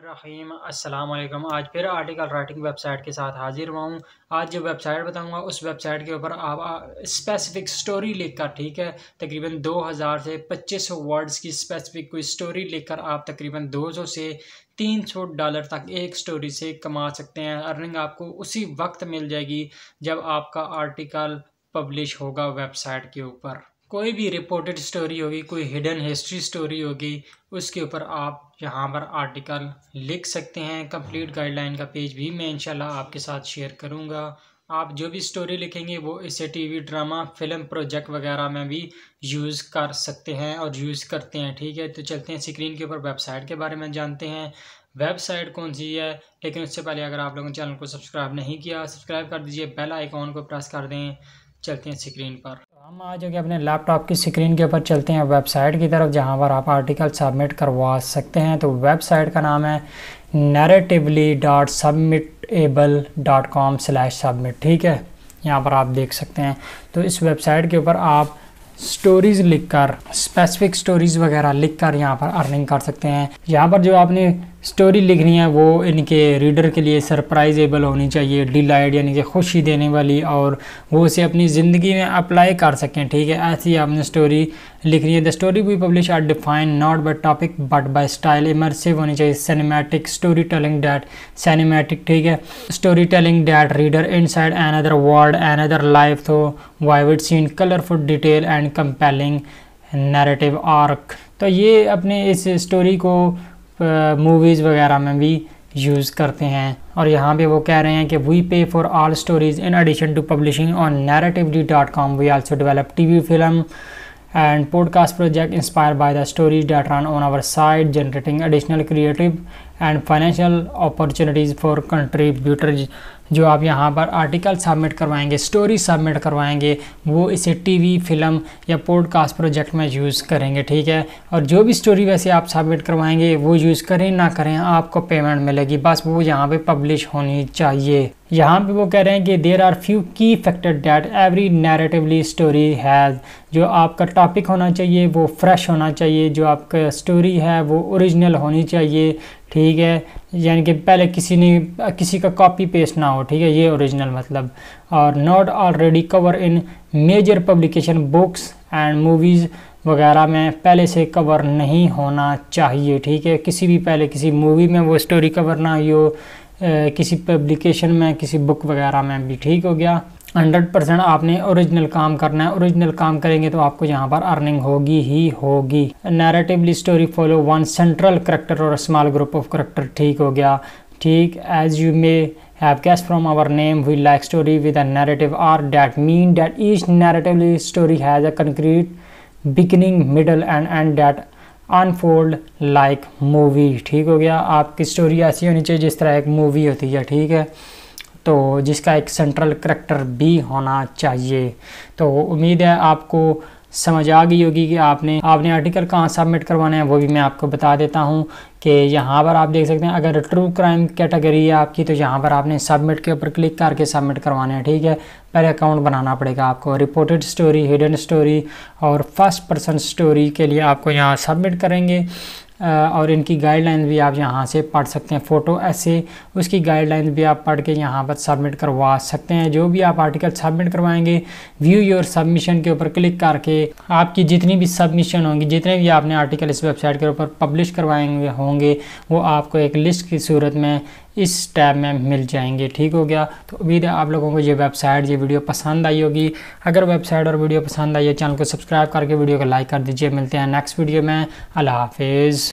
रहीम अस्सलाम आज फिर आर्टिकल राइटिंग वेबसाइट के साथ हाजिर हुआ हूँ आज जो वेबसाइट बताऊँगा उस वेबसाइट के ऊपर आप स्पेसिफिक स्टोरी लिखकर ठीक है तकरीबन 2000 से 2500 वर्ड्स की स्पेसिफिक कोई स्टोरी लिखकर आप तकरीबन 200 से 300 डॉलर तक एक स्टोरी से कमा सकते हैं अर्निंग आपको उसी वक्त मिल जाएगी जब आपका आर्टिकल पब्लिश होगा वेबसाइट के ऊपर कोई भी रिपोर्टेड स्टोरी होगी कोई हिडन हिस्ट्री स्टोरी होगी उसके ऊपर आप यहाँ पर आर्टिकल लिख सकते हैं कंप्लीट गाइडलाइन का पेज भी मैं इंशाल्लाह आपके साथ शेयर करूँगा आप जो भी स्टोरी लिखेंगे वो इसे टीवी ड्रामा फिल्म प्रोजेक्ट वगैरह में भी यूज़ कर सकते हैं और यूज़ करते हैं ठीक है तो चलते हैं स्क्रीन के ऊपर वेबसाइट के बारे में जानते हैं वेबसाइट कौन सी है लेकिन उससे पहले अगर आप लोगों ने चैनल को सब्सक्राइब नहीं किया सब्सक्राइब कर दीजिए बेल आइकॉन को प्रेस कर दें चलते हैं स्क्रीन पर हम आ जाके अपने लैपटॉप की स्क्रीन के ऊपर चलते हैं वेबसाइट की तरफ जहाँ पर आप आर्टिकल सबमिट करवा सकते हैं तो वेबसाइट का नाम है Narratively dot submittable dot com slash submit ठीक है यहाँ पर आप देख सकते हैं तो इस वेबसाइट के ऊपर आप स्टोरीज लिखकर स्पेसिफिक स्टोरीज वगैरह लिखकर यहाँ पर अर्निंग कर सकते हैं यहाँ पर जो आपने स्टोरी लिखनी है वो इनके रीडर के लिए सरप्राइजेबल होनी चाहिए डिलाइट यानी कि खुशी देने वाली और वो उसे अपनी ज़िंदगी में अप्लाई कर सकें ठीक है ऐसी आपने स्टोरी लिखनी है the story we publish are defined not by topic but by style immersive होनी चाहिए cinematic story telling that cinematic ठीक है story telling that reader inside another world another life through vivid scene colourful detail and compelling narrative arc तो ये अपने इस story को movies वगैरह में भी यूज़ करते हैं और यहाँ पे वो कह रहे हैं कि we pay for all stories in addition to publishing on Narratively dot com we also develop we film and podcast project inspire by the stories that run on our site generating additional creative and financial opportunities for contributors जो आप यहाँ पर article submit करवाएंगे story submit करवाएंगे वो इसे TV film या podcast project में यूज़ करेंगे ठीक है और जो भी स्टोरी वैसे आप सबमिट करवाएंगे वो यूज़ करें ना करें आपको पेमेंट मिलेगी बस वो यहाँ पर पब्लिश होनी चाहिए यहाँ पे वो कह रहे हैं कि there are few key factor that every Narratively story has जो आपका टॉपिक होना चाहिए वो फ्रेश होना चाहिए जो आपका स्टोरी है वो ओरिजिनल होनी चाहिए ठीक है यानी कि पहले किसी ने किसी का कॉपी पेस्ट ना हो ठीक है ये ओरिजिनल मतलब और not already cover in major publication books and movies वगैरह में पहले से कवर नहीं होना चाहिए ठीक है किसी भी पहले किसी मूवी में वो स्टोरी कवर ना हुई हो किसी पब्लिकेशन में किसी बुक वगैरह में भी ठीक हो गया हंड्रेड परसेंट आपने ओरिजिनल काम करना है ओरिजिनल काम करेंगे तो आपको यहाँ पर अर्निंग होगी ही होगी Narratively story follow one central character और स्मॉल ग्रुप ऑफ करेक्टर ठीक हो गया ठीक as you may have guessed from our name we like story with a narrative are that mean that each Narratively story has a concrete beginning middle end and that unfold like movie ठीक हो गया आपकी story ऐसी होनी चाहिए जिस तरह एक मूवी होती है ठीक है तो जिसका एक सेंट्रल करेक्टर भी होना चाहिए तो उम्मीद है आपको समझ आ गई होगी कि आपने आपने आर्टिकल कहाँ सबमिट करवाना है वो भी मैं आपको बता देता हूँ कि यहाँ पर आप देख सकते हैं अगर ट्रू क्राइम कैटेगरी है आपकी तो यहाँ पर आपने सबमिट के ऊपर क्लिक करके सबमिट करवाना है ठीक है पहले अकाउंट बनाना पड़ेगा आपको रिपोर्टेड स्टोरी हिडन स्टोरी और फर्स्ट पर्सन स्टोरी के लिए आपको यहाँ सबमिट करेंगे और इनकी गाइडलाइन भी आप यहाँ से पढ़ सकते हैं फ़ोटो ऐसे उसकी गाइडलाइन भी आप पढ़ के यहाँ पर सबमिट करवा सकते हैं जो भी आप आर्टिकल सबमिट करवाएंगे व्यू योर सबमिशन के ऊपर क्लिक करके आपकी जितनी भी सबमिशन होंगी जितने भी आपने आर्टिकल इस वेबसाइट के ऊपर पब्लिश करवाएंगे होंगे वो आपको एक लिस्ट की सूरत में इस टैब में मिल जाएंगे ठीक हो गया तो उम्मीद है आप लोगों को ये वेबसाइट ये वीडियो पसंद आई होगी अगर वेबसाइट और वीडियो पसंद आई है चैनल को सब्सक्राइब करके वीडियो को लाइक कर दीजिए मिलते हैं नेक्स्ट वीडियो में अल्लाह हाफिज़